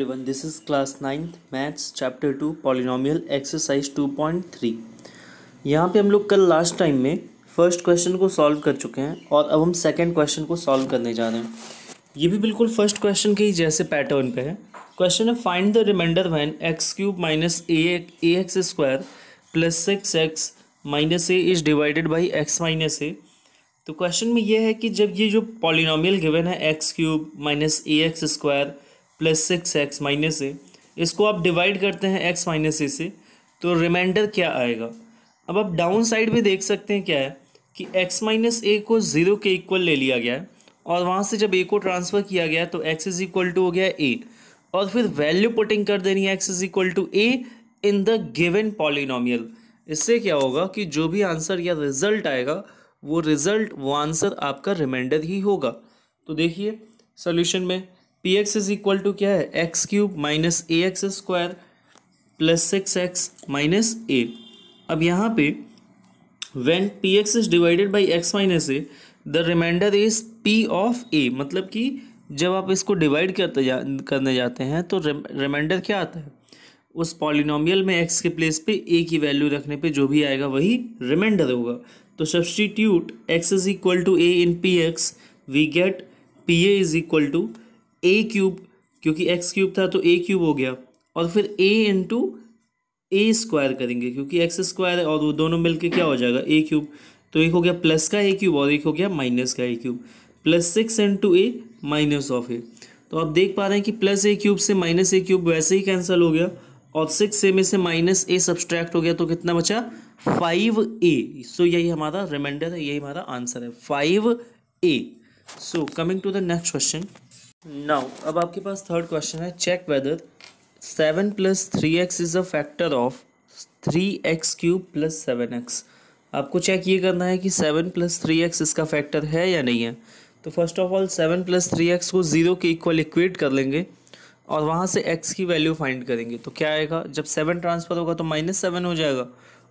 everyone this is class ninth maths chapter two polynomial exercise two point three यहाँ पे हम लोग कल लास्ट टाइम में फर्स्ट क्वेश्चन को सॉल्व कर चुके हैं और अब हम सेकंड क्वेश्चन को सॉल्व करने जा रहे हैं ये भी बिल्कुल फर्स्ट क्वेश्चन के ही जैसे पैटर्न पे है क्वेश्चन है find the remainder when x cube minus a x square plus six x minus a is divided by x minus a तो क्वेश्चन में यह है कि जब ये जो पॉलिनोमियल गिवन है x cube minus a x square plus six x minus a इसको आप डिवाइड करते हैं एक्स माइनस ए से तो रिमाइंडर क्या आएगा अब आप डाउन साइड में देख सकते हैं क्या है कि एक्स माइनस ए को ज़ीरो के इक्वल ले लिया गया है और वहाँ से जब ए को ट्रांसफ़र किया गया तो एक्स इज़ इक्वल टू हो गया ए और फिर वैल्यू पुटिंग कर देनी है x is equal to a in the given polynomial इससे क्या होगा कि जो भी आंसर या रिजल्ट आएगा वो रिजल्ट वो आंसर आपका रिमाइंडर ही होगा तो देखिए सोल्यूशन में p x is equal to क्या है x cube minus a x square plus six x minus a अब यहाँ पे when p x is divided by x minus a the remainder is p of a मतलब कि जब आप इसको डिवाइड करते जा करने जाते हैं तो रिमाइंडर क्या आता है उस पॉलिनोमियल में एक्स के प्लेस पे ए की वैल्यू रखने पे जो भी आएगा वही रिमाइंडर होगा तो substitute x is equal to a in p x we get p a is equal to a cube क्योंकि एक्स क्यूब था तो ए क्यूब हो गया और फिर ए इंटू ए स्क्वायर करेंगे क्योंकि एक्स स्क्वायर है और वो दोनों मिलके क्या हो जाएगा ए क्यूब तो एक हो गया प्लस का ए क्यूब और एक हो गया माइनस का a cube plus six into a minus of a तो आप देख पा रहे हैं कि प्लस ए क्यूब से माइनस ए क्यूब वैसे ही कैंसिल हो गया और सिक्स ए में से माइनस ए सब्सट्रैक्ट हो गया तो कितना बचा फाइव ए सो यही हमारा रिमाइंडर है यही हमारा आंसर है five a so coming to the next question now अब आपके पास थर्ड क्वेश्चन है check whether seven plus three x is a factor of three x cube plus seven x आपको चेक ये करना है कि सेवन प्लस थ्री एक्स इसका फैक्टर है या नहीं है तो first of all seven plus three x को ज़ीरो के इक्वल इक्वेट कर लेंगे और वहाँ से एक्स की वैल्यू फाइंड करेंगे तो क्या आएगा जब सेवन ट्रांसफ़र होगा तो माइनस सेवन हो जाएगा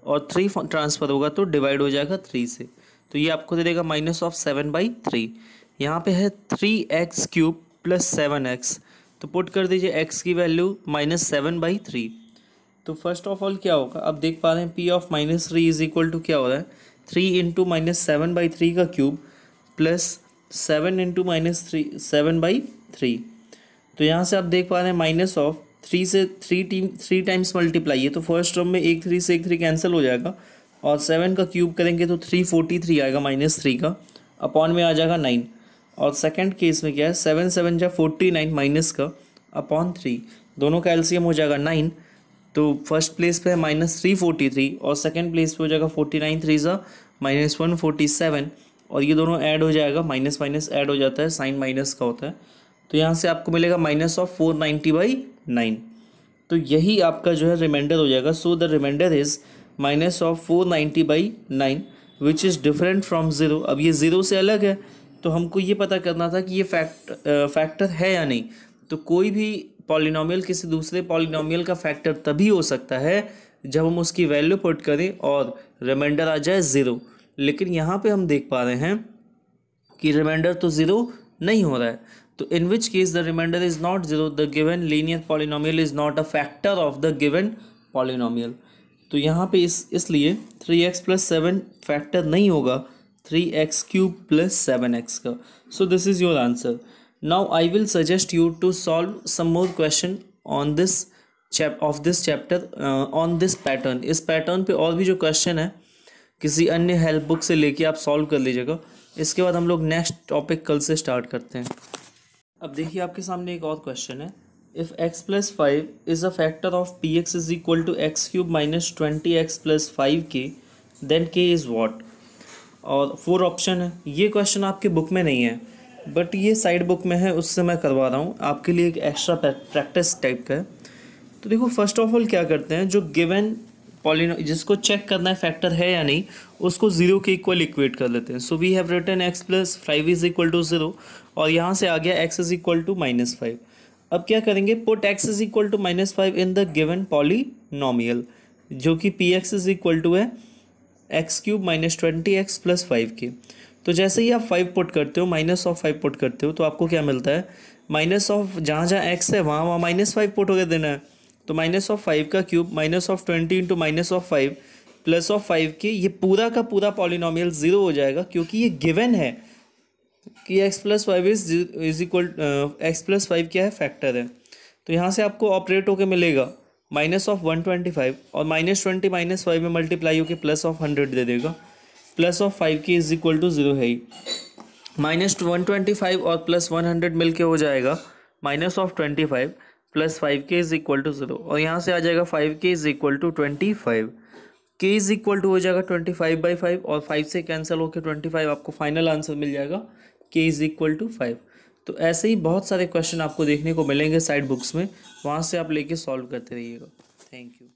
और थ्री ट्रांसफ़र होगा तो डिवाइड हो जाएगा थ्री से तो ये आपको दे देगा minus of seven by three यहाँ पे है three x cube plus seven x तो पुट कर दीजिए एक्स की value minus seven by three तो फर्स्ट ऑफ ऑल क्या होगा अब देख पा रहे हैं p of minus three is equal to क्या हो रहा है three into minus seven by three का cube plus seven into minus three seven by three तो यहाँ से आप देख पा रहे हैं माइनस ऑफ थ्री से three times three times multiply है तो फर्स्ट टर्म में एक थ्री से एक थ्री कैंसिल हो जाएगा और सेवन का क्यूब करेंगे तो थ्री फोर्टी थ्री आएगा माइनस थ्री का अपॉन में आ जाएगा नाइन और सेकंड केस में क्या है सेवन सेवन जा फोर्टी नाइन माइनस का अपॉन थ्री दोनों का एलसीएम हो जाएगा नाइन तो फर्स्ट प्लेस पे है माइनस थ्री फोर्टी थ्री और सेकंड प्लेस पे हो जाएगा फोर्टी नाइन थ्री ज़ा माइनस वन फोर्टी सेवन और ये दोनों ऐड हो जाएगा माइनस माइनस ऐड हो जाता है साइन माइनस का होता है तो यहाँ से आपको मिलेगा minus of four ninety by nine तो यही आपका जो है रिमाइंडर हो जाएगा so the reminder is minus of four ninety by nine which is different from zero अब ये ज़ीरो से अलग है तो हमको ये पता करना था कि ये फैक्ट फैक्टर है या नहीं तो कोई भी पॉलिनोमियल किसी दूसरे पॉलिनोमियल का फैक्टर तभी हो सकता है जब हम उसकी वैल्यू पुट करें और रिमाइंडर आ जाए ज़ीरो लेकिन यहाँ पे हम देख पा रहे हैं कि रिमाइंडर तो ज़ीरो नहीं हो रहा है तो in which case the reminder is not zero the given linear polynomial is not a factor of the given polynomial तो यहाँ पे इस इसलिए three x plus seven factor नहीं होगा three x cube plus seven x का so this is your answer now I will suggest you to solve some more question on this of this chapter on this pattern इस pattern पे और भी जो question है किसी अन्य help book से लेके आप सॉल्व कर लीजिएगा इसके बाद हम लोग नेक्स्ट टॉपिक कल से स्टार्ट करते हैं अब देखिए आपके सामने एक और क्वेश्चन है if x plus five is a factor of p x is equal to x cube minus twenty x plus five k then k is what और फोर ऑप्शन है ये क्वेश्चन आपके बुक में नहीं है बट ये side book में है उससे मैं करवा रहा हूँ आपके लिए एक एक्स्ट्रा प्रैक्टिस टाइप का है तो देखो फर्स्ट ऑफ ऑल क्या करते हैं जो गिवन पॉलिनो जिसको चेक करना है फैक्टर है या नहीं उसको जीरो के इक्वल इक्वेट कर लेते हैं so we have return x plus five is equal to zero और यहाँ से आ गया x is equal to minus five अब क्या करेंगे put x is equal to minus five in the given polynomial जो कि p x is equal to है x cube minus twenty x plus five k तो जैसे ही आप फाइव पुट करते हो माइनस ऑफ फाइव पुट करते हो तो आपको क्या मिलता है माइनस ऑफ जहाँ जहाँ एक्स है वहाँ वहाँ माइनस फाइव पुट होकर देना है तो माइनस ऑफ फाइव का cube minus of twenty into minus of five plus of five k ये पूरा का पूरा पॉलिनॉमियल ज़ीरो हो जाएगा क्योंकि ये गिवन है कि x plus five is is equal x plus five क्या है फैक्टर है तो यहाँ से आपको ऑपरेट होकर मिलेगा minus of one twenty five और माइनस ट्वेंटी माइनस फाइव में मल्टीप्लाई होकर प्लस ऑफ हंड्रेड दे देगा plus of five k is equal to zero है ही माइनस वन ट्वेंटी फाइव और प्लस वन हंड्रेड मिल के हो जाएगा minus of twenty five plus five k is equal to zero और यहाँ से आ जाएगा five k is equal to twenty five k is equal to हो जाएगा ट्वेंटी फाइव बाई फाइव और फाइव से कैंसिल होकर ट्वेंटी फाइव आपको फाइनल आंसर मिल जाएगा k is equal to five तो ऐसे ही बहुत सारे क्वेश्चन आपको देखने को मिलेंगे साइड बुक्स में वहाँ से आप लेके सॉल्व करते रहिएगा थैंक यू